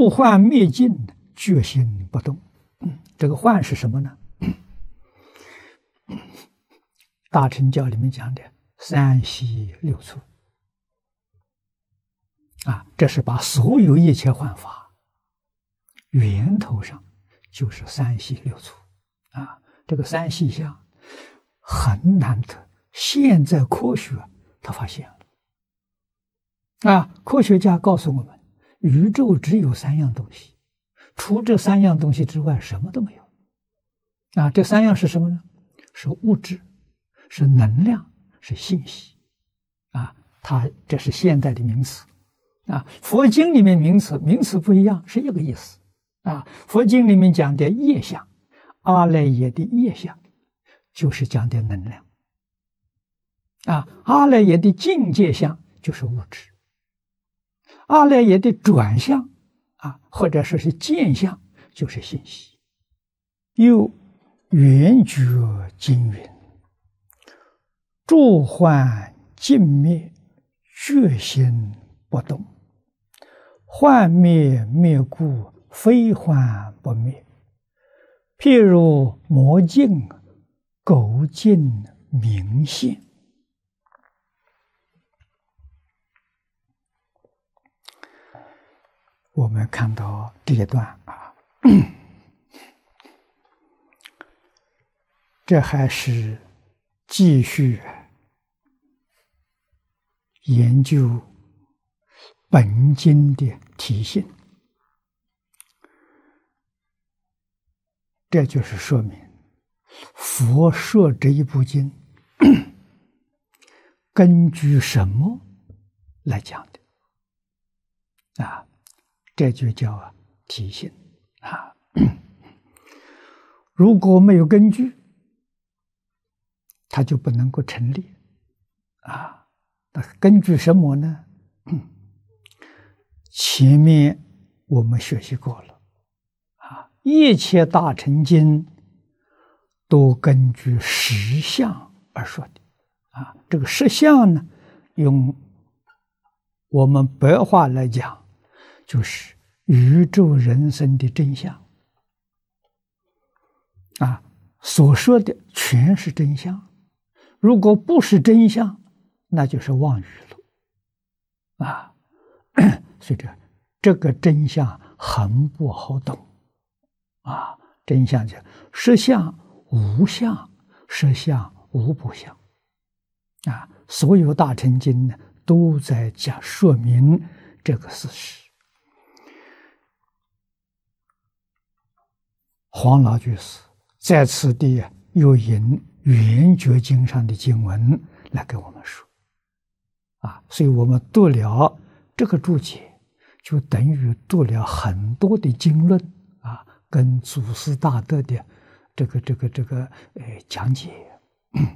不幻灭尽，决心不动。这个幻是什么呢？大乘教里面讲的三息六处啊，这是把所有一切幻法源头上就是三息六处啊。这个三息相很难得，现在科学他发现了啊，科学家告诉我们。宇宙只有三样东西，除这三样东西之外，什么都没有。啊，这三样是什么呢？是物质，是能量，是信息。啊，它这是现代的名词。啊，佛经里面名词名词不一样，是一个意思。啊，佛经里面讲的业相，阿赖耶的业相，就是讲的能量。啊，阿赖耶的境界相就是物质。二来也的转向，啊，或者说是见相，就是信息。又缘觉经云：住幻尽灭，觉心不动；幻灭灭故，非幻不灭。譬如魔镜，垢尽明现。我们看到这一段啊，这还是继续研究本经的体现。这就是说明，佛说这一部经，根据什么来讲的啊？这就叫啊，体现啊。如果没有根据，它就不能够成立啊。那根据什么呢？前面我们学习过了啊，一切大乘经都根据实相而说的啊。这个实相呢，用我们白话来讲，就是。宇宙人生的真相啊，所说的全是真相。如果不是真相，那就是妄语了啊。所以这这个真相很不好懂啊。真相讲：实相无相，实相无不相啊。所有大乘经呢，都在讲说明这个事实。黄老居士在此地又引《圆觉经》上的经文来给我们说，啊，所以我们读了这个注解，就等于读了很多的经论啊，跟祖师大德的这个这个这个呃讲解。《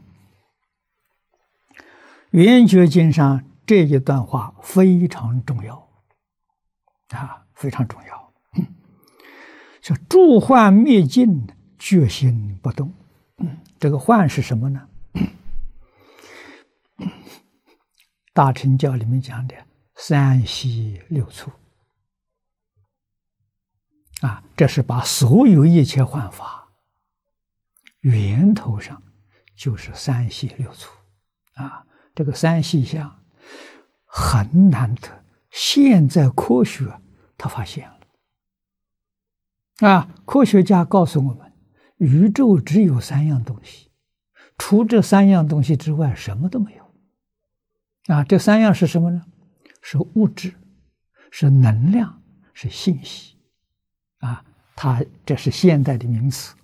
圆觉经》上这一段话非常重要，啊，非常重要。说助幻灭尽，决心不动。这个幻是什么呢？大乘教里面讲的三细六粗啊，这是把所有一切幻法源头上，就是三细六粗啊。这个三细相很难得，现在科学他发现。啊，科学家告诉我们，宇宙只有三样东西，除这三样东西之外，什么都没有。啊，这三样是什么呢？是物质，是能量，是信息。啊，它这是现代的名词。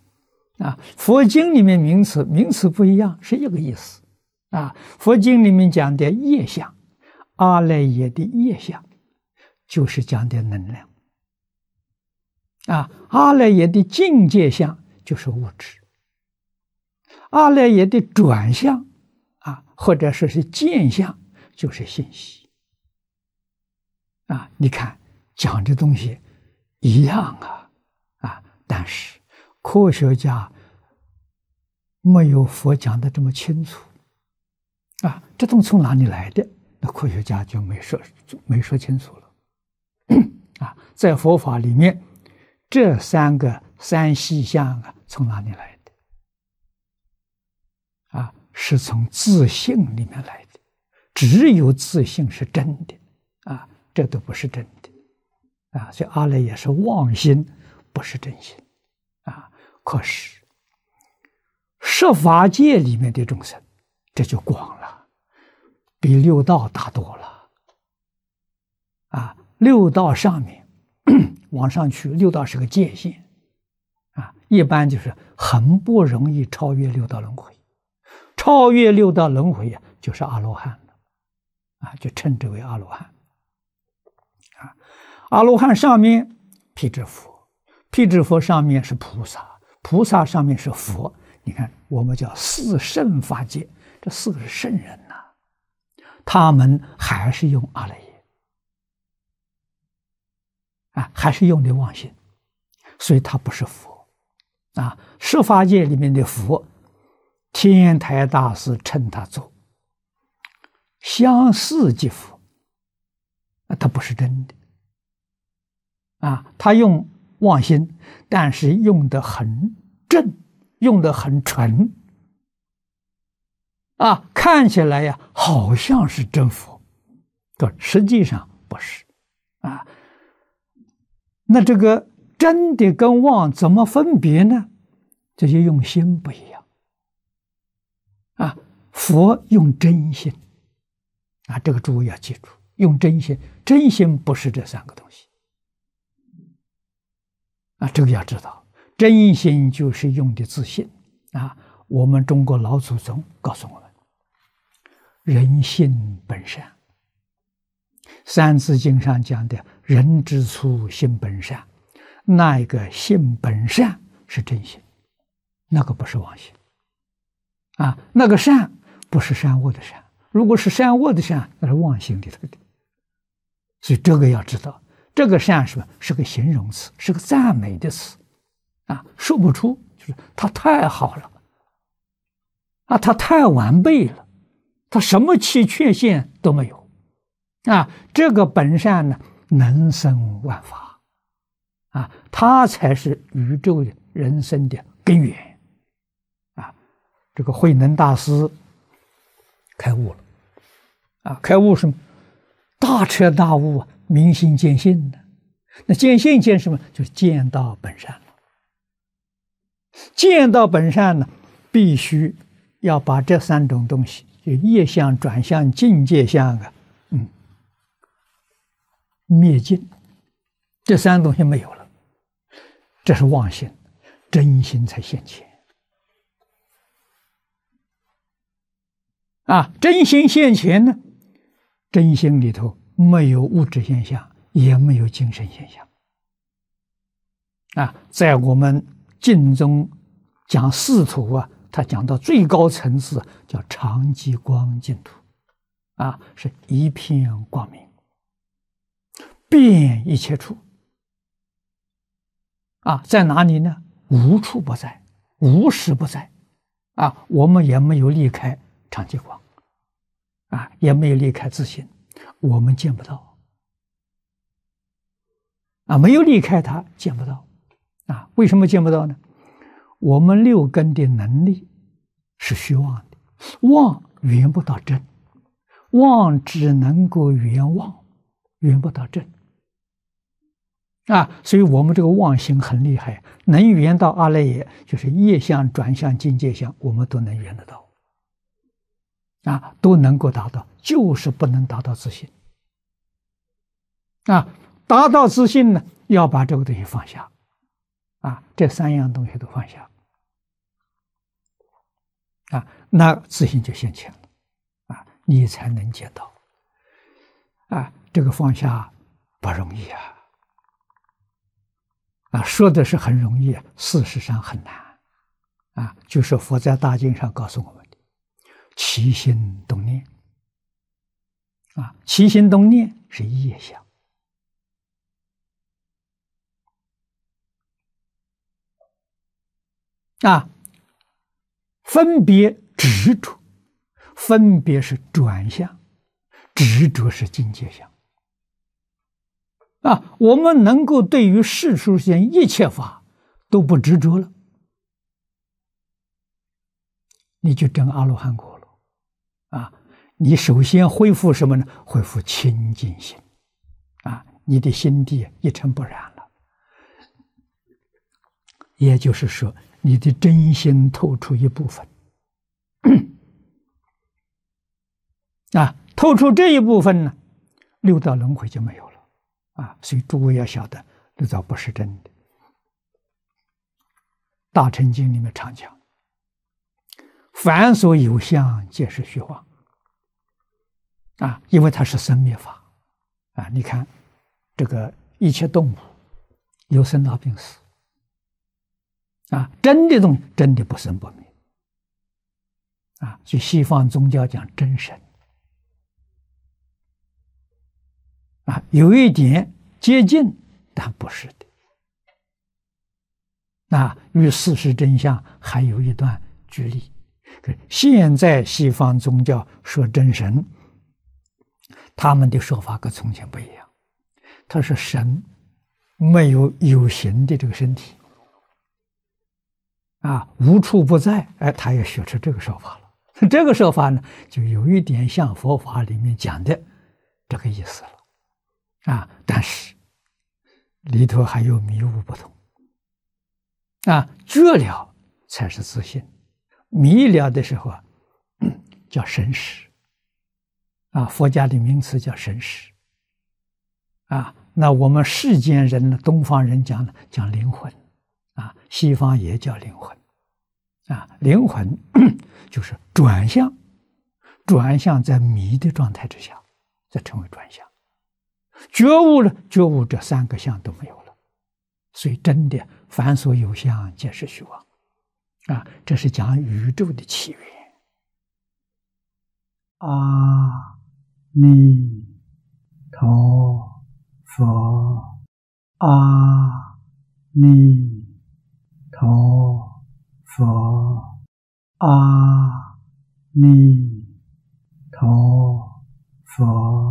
啊，佛经里面名词名词不一样，是一个意思。啊，佛经里面讲的业相，阿赖耶的业相，就是讲的能量。啊，阿赖耶的境界相就是物质，阿赖耶的转向，啊，或者说是见相，就是信息。啊，你看讲这东西一样啊，啊，但是科学家没有佛讲的这么清楚，啊，这东西从哪里来的？那科学家就没说，没说清楚了。啊，在佛法里面。这三个三细相啊，从哪里来的？啊，是从自性里面来的。只有自性是真的，啊，这都不是真的，啊，所以阿赖也是妄心，不是真心，啊。可是设法界里面的众生，这就广了，比六道大多了，啊，六道上面。往上去，六道是个界限啊，一般就是很不容易超越六道轮回。超越六道轮回呀，就是阿罗汉了啊，就称之为阿罗汉啊。阿罗汉上面辟支佛，辟支佛上面是菩萨，菩萨上面是佛。你看，我们叫四圣法界，这四个是圣人呐，他们还是用阿赖耶。啊，还是用的妄心，所以他不是佛。啊，十法界里面的佛，天台大师称他做相似即佛。啊，他不是真的。啊，他用妄心，但是用的很正，用的很纯。啊，看起来呀，好像是真佛，可实际上不是。啊。那这个真的跟妄怎么分别呢？这些用心不一样啊！佛用真心啊，这个诸位要记住，用真心，真心不是这三个东西啊，这个要知道，真心就是用的自信啊。我们中国老祖宗告诉我们，人性本善。三字经上讲的“人之初，性本善”，那一个“性本善”是真心，那个不是妄心啊。那个“善”不是善恶的善，如果是善恶的善，那是妄心里头的。所以这个要知道，这个“善”是吧？是个形容词，是个赞美的词啊，说不出，就是它太好了啊，它太完备了，它什么缺陷都没有。啊，这个本善呢，能生万法，啊，它才是宇宙人生的根源，啊，这个慧能大师开悟了，啊，开悟是大彻大悟啊，明心见性的，那见性见什么？就见到本善了。见到本善呢，必须要把这三种东西，就业相转向境界相啊。灭尽，这三个东西没有了，这是妄心，真心才现前。啊，真心现前呢？真心里头没有物质现象，也没有精神现象。啊，在我们净中讲仕土啊，他讲到最高层次叫长吉光净土，啊，是一片光明。遍一切处啊，在哪里呢？无处不在，无时不在啊！我们也没有离开常寂光啊，也没有离开自信，我们见不到啊，没有离开他，见不到啊？为什么见不到呢？我们六根的能力是虚妄的，妄缘不到正，妄只能够缘妄，缘不到正。啊，所以我们这个妄心很厉害，能圆到阿赖耶，就是业相转向境界相，我们都能圆得到。啊，都能够达到，就是不能达到自信。啊，达到自信呢，要把这个东西放下，啊，这三样东西都放下，啊，那自信就现前了，啊，你才能见到。啊，这个放下不容易啊。啊，说的是很容易啊，事实上很难啊。就是佛在大经上告诉我们的，起心动念啊，起心动念是业相啊，分别执着，分别是转向，执着是境界相。啊，我们能够对于世俗间一切法都不执着了，你就成阿罗汉果了。啊，你首先恢复什么呢？恢复清净心。啊，你的心地一尘不染了。也就是说，你的真心透出一部分。啊，透出这一部分呢，六道轮回就没有了。啊，所以诸位要晓得，这造不是真的。《大乘经》里面常讲，凡所有相，皆是虚妄。啊，因为它是生灭法。啊，你看，这个一切动物有生老病死。啊，真的东真的不生不灭。啊，所以西方宗教讲真神。有一点接近，但不是的。那与事实真相还有一段距离。现在西方宗教说真神，他们的说法跟从前不一样。他说神没有有形的这个身体，啊，无处不在。哎，他也学出这个说法了。这个说法呢，就有一点像佛法里面讲的这个意思了。啊，但是里头还有迷雾不同。啊，觉了才是自信；迷了的时候啊，叫神识。啊，佛家的名词叫神识。啊，那我们世间人呢，东方人讲呢，讲灵魂。啊，西方也叫灵魂。啊，灵魂 就是转向，转向在迷的状态之下，再成为转向。觉悟了，觉悟这三个相都没有了，所以真的凡所有相，皆是虚妄。啊，这是讲宇宙的起源。阿弥陀佛，阿弥陀佛，阿弥陀佛。